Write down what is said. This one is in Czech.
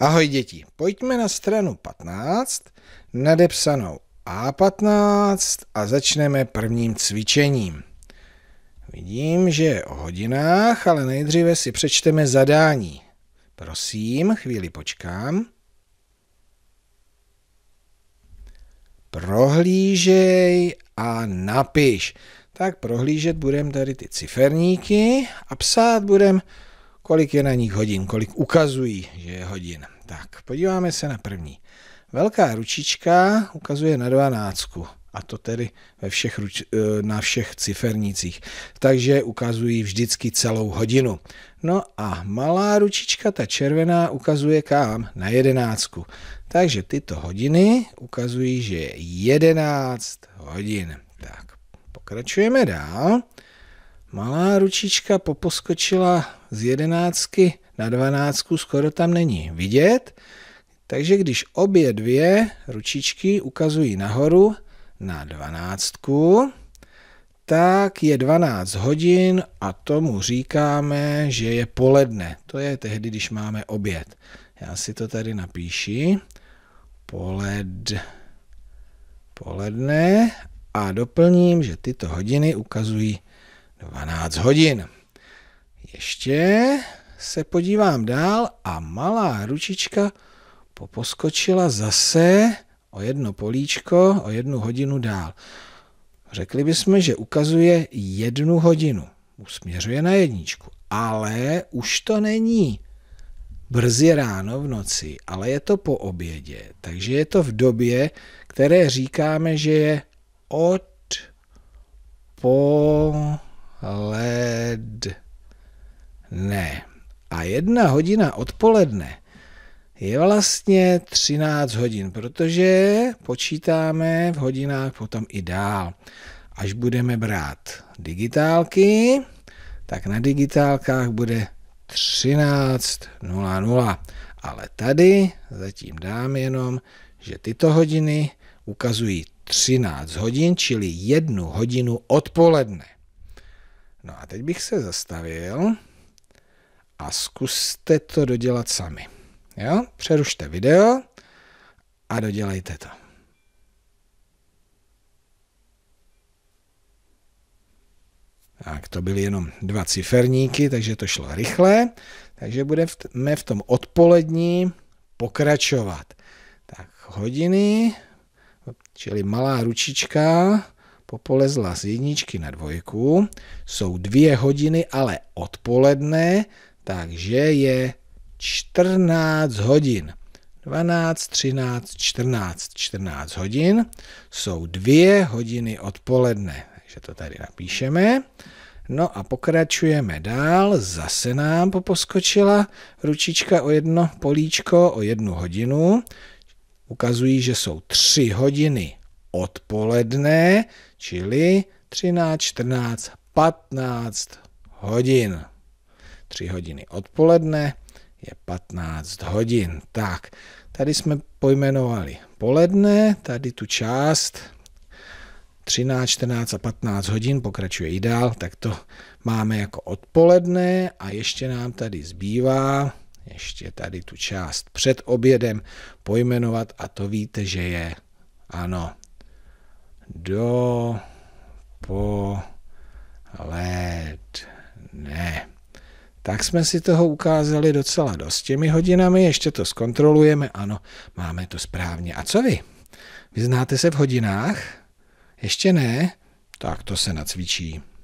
Ahoj děti, pojďme na stranu 15, nadepsanou A15 a začneme prvním cvičením. Vidím, že je o hodinách, ale nejdříve si přečteme zadání. Prosím, chvíli počkám. Prohlížej a napiš. Tak prohlížet budeme tady ty ciferníky a psát budeme kolik je na nich hodin, kolik ukazují, že je hodin. Tak, podíváme se na první. Velká ručička ukazuje na dvanáctku a to tedy ve všech, eh, na všech cifernicích. Takže ukazují vždycky celou hodinu. No a malá ručička, ta červená, ukazuje kam? Na jedenáctku. Takže tyto hodiny ukazují, že je jedenáct hodin. Tak, pokračujeme dál. Malá ručička poposkočila z jedenáctky na dvanáctku, skoro tam není vidět. Takže když obě dvě ručičky ukazují nahoru na dvanáctku, tak je 12 hodin a tomu říkáme, že je poledne. To je tehdy, když máme oběd. Já si to tady napíši. Poled, poledne a doplním, že tyto hodiny ukazují 12 hodin. Ještě se podívám dál a malá ručička poposkočila zase o jedno políčko, o jednu hodinu dál. Řekli bychom, že ukazuje jednu hodinu. Usměřuje na jedničku. Ale už to není brzy ráno v noci, ale je to po obědě. Takže je to v době, které říkáme, že je od po Led, ne. A jedna hodina odpoledne je vlastně 13 hodin, protože počítáme v hodinách potom i dál. Až budeme brát digitálky, tak na digitálkách bude 13.00. Ale tady zatím dám jenom, že tyto hodiny ukazují 13 hodin, čili jednu hodinu odpoledne. No a teď bych se zastavil a zkuste to dodělat sami. Jo? Přerušte video a dodělejte to. Tak to byly jenom dva ciferníky, takže to šlo rychle. Takže budeme v tom odpolední pokračovat. Tak hodiny, čili malá ručička, popolezla z jedničky na dvojku, jsou dvě hodiny, ale odpoledne, takže je 14 hodin. 12, 13, 14, 14 hodin jsou dvě hodiny odpoledne. Takže to tady napíšeme. No a pokračujeme dál. Zase nám poposkočila ručička o jedno políčko, o jednu hodinu. Ukazují, že jsou tři hodiny odpoledne, čili 13, 14, 15 hodin. 3 hodiny odpoledne je 15 hodin. Tak, tady jsme pojmenovali poledne, tady tu část 13, 14 a 15 hodin, pokračuje i dál, tak to máme jako odpoledne a ještě nám tady zbývá ještě tady tu část před obědem pojmenovat a to víte, že je ano, do po ne. Tak jsme si toho ukázali docela dost těmi hodinami, ještě to zkontrolujeme, ano, máme to správně. A co vy? Vy znáte se v hodinách? Ještě ne? Tak to se nacvičí.